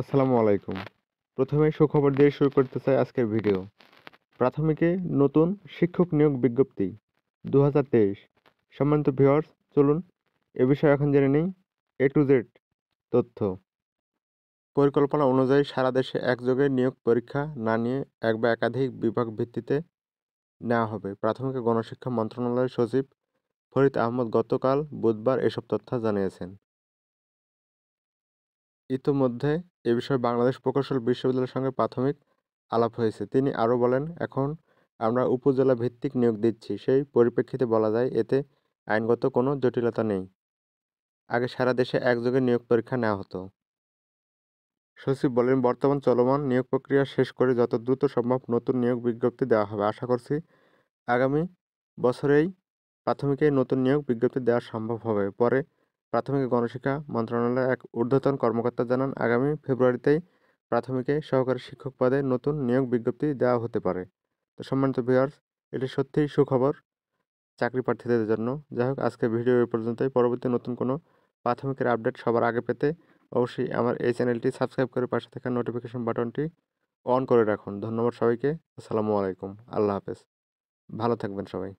আসসালামু আলাইকুম প্রথমে সুখবর দিয়ে শুরু করতে চাই আজকের ভিডিও প্রাথমিকে নতুন শিক্ষক নিয়োগ বিজ্ঞপ্তি দু হাজার তেইশ সম্মানিত ভিওয়ার্স চলুন এ বিষয়ে এখন জেনে নিই এ টু জেড তথ্য পরিকল্পনা অনুযায়ী সারা দেশে একযোগে নিয়োগ পরীক্ষা না নিয়ে এক বা একাধিক বিভাগ ভিত্তিতে নেওয়া হবে প্রাথমিক গণশিক্ষা মন্ত্রণালয়ের সচিব ফরিদ আহমদ গতকাল বুধবার এসব তথ্য জানিয়েছেন ইতোমধ্যে এ বিষয়ে বাংলাদেশ প্রকৌশল বিশ্ববিদ্যালয়ের সঙ্গে প্রাথমিক আলাপ হয়েছে তিনি আরও বলেন এখন আমরা উপজেলা ভিত্তিক নিয়োগ দিচ্ছি সেই পরিপ্রেক্ষিতে বলা যায় এতে আইনগত কোনো জটিলতা নেই আগে সারা দেশে একযোগে নিয়োগ পরীক্ষা নেওয়া হতো সচিব বলেন বর্তমান চলমান নিয়োগ প্রক্রিয়া শেষ করে যত দ্রুত সম্ভব নতুন নিয়োগ বিজ্ঞপ্তি দেওয়া হবে আশা করছি আগামী বছরেই প্রাথমিকে নতুন নিয়োগ বিজ্ঞপ্তি দেওয়া সম্ভব হবে পরে প্রাথমিক গণশিক্ষা মন্ত্রণালয়ের এক ঊর্ধ্বতন কর্মকর্তা জানান আগামী ফেব্রুয়ারিতেই প্রাথমিকে সহকারী শিক্ষক পদে নতুন নিয়োগ বিজ্ঞপ্তি দেওয়া হতে পারে তো সম্মানিত ভিউয়ার্স এটি সত্যিই সুখবর চাকরি প্রার্থীদের জন্য যাই হোক আজকের ভিডিও এ পর্যন্তই পরবর্তী নতুন কোনো প্রাথমিকের আপডেট সবার আগে পেতে অবশ্যই আমার এই চ্যানেলটি সাবস্ক্রাইব করে পাশে থাকা নোটিফিকেশন বাটনটি অন করে রাখুন ধন্যবাদ সবাইকে আসসালামু আলাইকুম আল্লাহ হাফেজ ভালো থাকবেন সবাই